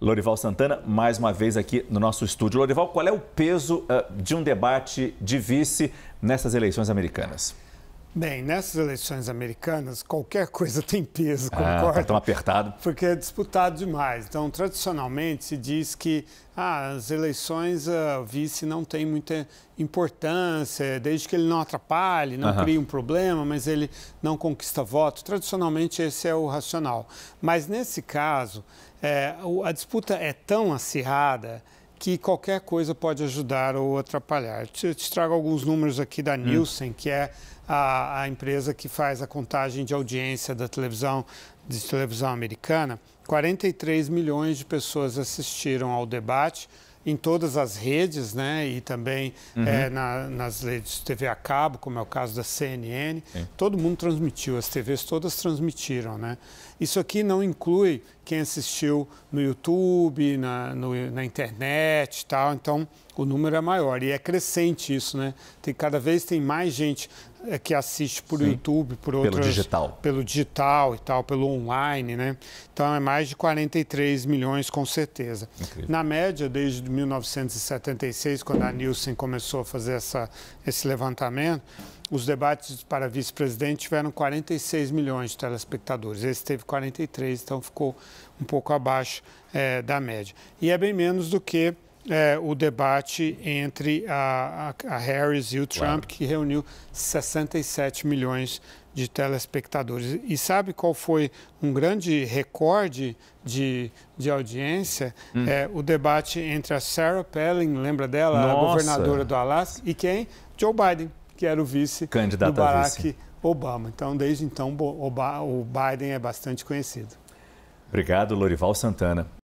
Lorival Santana, mais uma vez aqui no nosso estúdio. Lorival, qual é o peso eh, de um debate de vice nessas eleições americanas? Bem, nessas eleições americanas, qualquer coisa tem peso, ah, tá concorda? É tão apertado. Porque é disputado demais. Então, tradicionalmente, se diz que ah, as eleições, ah, o vice não tem muita importância, desde que ele não atrapalhe, não uhum. crie um problema, mas ele não conquista voto. Tradicionalmente, esse é o racional. Mas, nesse caso, é, a disputa é tão acirrada que qualquer coisa pode ajudar ou atrapalhar. Eu te trago alguns números aqui da hum. Nielsen, que é a, a empresa que faz a contagem de audiência da televisão, de televisão americana. 43 milhões de pessoas assistiram ao debate, em todas as redes, né? E também uhum. é, na, nas redes TV a cabo, como é o caso da CNN. Sim. Todo mundo transmitiu, as TVs todas transmitiram, né? Isso aqui não inclui quem assistiu no YouTube, na, no, na internet e tal. Então, o número é maior e é crescente isso, né? Tem, cada vez tem mais gente. É que assiste por Sim. YouTube, por outras... Pelo digital. Pelo digital e tal, pelo online, né? Então é mais de 43 milhões com certeza. Incrível. Na média, desde 1976, quando a Nielsen começou a fazer essa, esse levantamento, os debates para vice-presidente tiveram 46 milhões de telespectadores. Esse teve 43, então ficou um pouco abaixo é, da média. E é bem menos do que é, o debate entre a, a, Harris e o Trump, claro. que reuniu 67 milhões de telespectadores. E sabe qual foi um grande recorde de, de audiência? Hum. É, o debate entre a Sarah Palin, lembra dela, Nossa. a governadora do Alasca, e quem? Joe Biden, que era o vice Candidato do Barack vice. Obama. Então, desde então, o Biden é bastante conhecido. Obrigado, Lorival Santana.